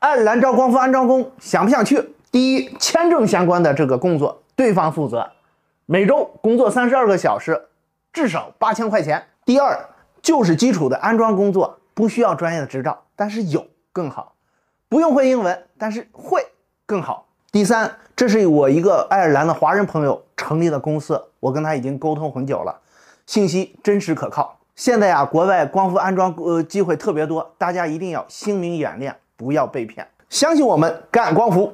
爱尔兰光伏安装工想不想去？第一，签证相关的这个工作对方负责，每周工作三十二个小时，至少八千块钱。第二，就是基础的安装工作，不需要专业的执照，但是有更好。不用会英文，但是会更好。第三，这是我一个爱尔兰的华人朋友成立的公司，我跟他已经沟通很久了，信息真实可靠。现在啊，国外光伏安装呃机会特别多，大家一定要心明眼亮。不要被骗，相信我们干光伏。